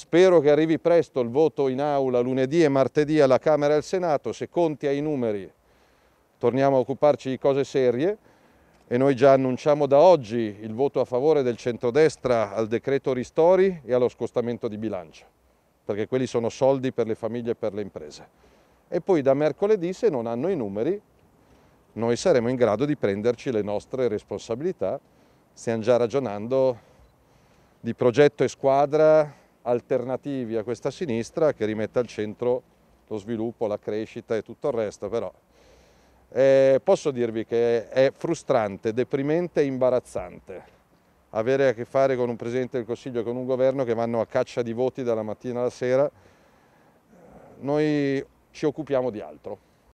Spero che arrivi presto il voto in aula lunedì e martedì alla Camera e al Senato, se conti ai numeri torniamo a occuparci di cose serie e noi già annunciamo da oggi il voto a favore del centrodestra al decreto ristori e allo scostamento di bilancio, perché quelli sono soldi per le famiglie e per le imprese. E poi da mercoledì, se non hanno i numeri, noi saremo in grado di prenderci le nostre responsabilità. Stiamo già ragionando di progetto e squadra alternativi a questa sinistra che rimette al centro lo sviluppo, la crescita e tutto il resto, però eh, posso dirvi che è frustrante, deprimente e imbarazzante avere a che fare con un Presidente del Consiglio e con un governo che vanno a caccia di voti dalla mattina alla sera. Noi ci occupiamo di altro.